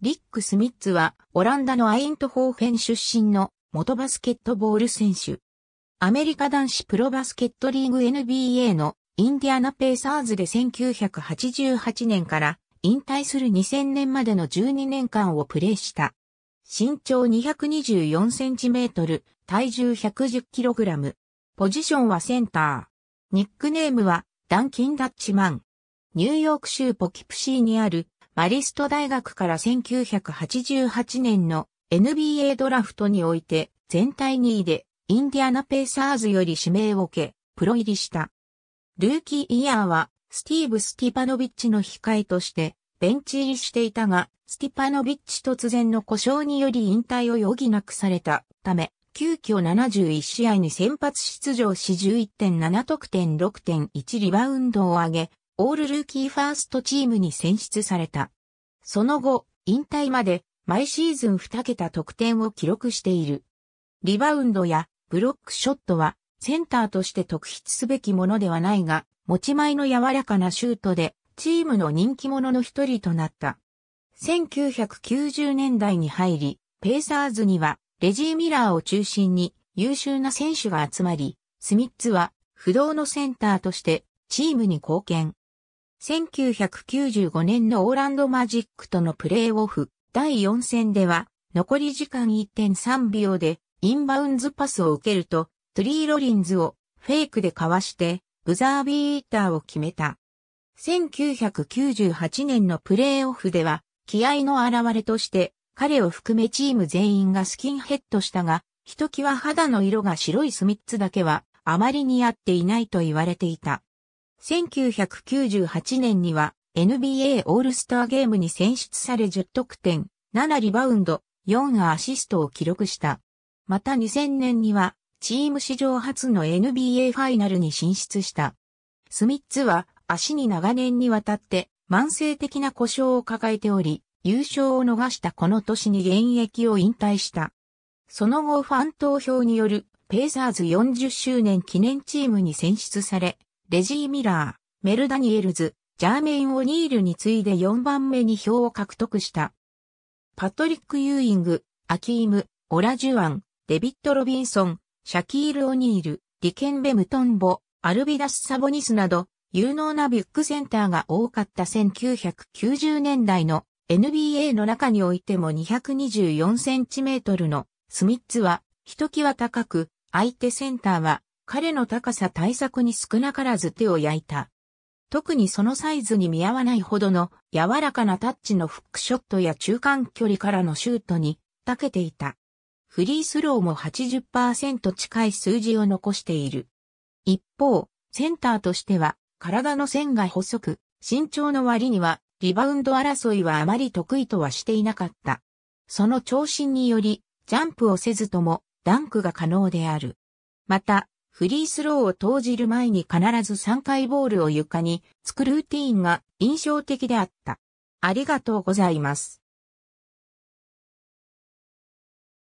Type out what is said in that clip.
リック・スミッツは、オランダのアイントホーフェン出身の元バスケットボール選手。アメリカ男子プロバスケットリーグ NBA のインディアナ・ペーサーズで1988年から引退する2000年までの12年間をプレーした。身長224センチメートル、体重110キログラム。ポジションはセンター。ニックネームはダンキン・ダッチマン。ニューヨーク州ポキプシーにあるマリスト大学から1988年の NBA ドラフトにおいて全体2位でインディアナペーサーズより指名を受け、プロ入りした。ルーキーイヤーはスティーブ・スティパノビッチの控えとしてベンチ入りしていたが、スティパノビッチ突然の故障により引退を余儀なくされたため、急遽71試合に先発出場し11.7得点6.1リバウンドを上げ、オールルーキーファーストチームに選出された。その後、引退まで毎シーズン2桁得点を記録している。リバウンドやブロックショットはセンターとして特筆すべきものではないが、持ち前の柔らかなシュートでチームの人気者の一人となった。1990年代に入り、ペーサーズにはレジー・ミラーを中心に優秀な選手が集まり、スミッツは不動のセンターとしてチームに貢献。1995年のオーランドマジックとのプレーオフ第4戦では残り時間1.3秒でインバウンズパスを受けるとトリー・ロリンズをフェイクでかわしてブザービーターを決めた。1998年のプレーオフでは気合の表れとして彼を含めチーム全員がスキンヘッドしたが、ひときわ肌の色が白いスミッツだけはあまり似合っていないと言われていた。1998年には NBA オールスターゲームに選出され10得点、7リバウンド、4アシストを記録した。また2000年にはチーム史上初の NBA ファイナルに進出した。スミッツは足に長年にわたって慢性的な故障を抱えており、優勝を逃したこの年に現役を引退した。その後ファン投票によるペイザーズ40周年記念チームに選出され、レジー・ミラー、メル・ダニエルズ、ジャーメイン・オニールに次いで4番目に票を獲得した。パトリック・ユーイング、アキーム、オラ・ジュアン、デビット・ロビンソン、シャキール・オニール、リケンベ・ムトンボ、アルビダス・サボニスなど、有能なビッグセンターが多かった1990年代の NBA の中においても 224cm のスミッツは、ひときわ高く、相手センターは彼の高さ対策に少なからず手を焼いた。特にそのサイズに見合わないほどの柔らかなタッチのフックショットや中間距離からのシュートに長けていた。フリースローも80%近い数字を残している。一方、センターとしては体の線が細く、身長の割にはリバウンド争いはあまり得意とはしていなかった。その長身により、ジャンプをせずともダンクが可能である。また、フリースローを投じる前に必ず3回ボールを床に作るルーティーンが印象的であった。ありがとうございます。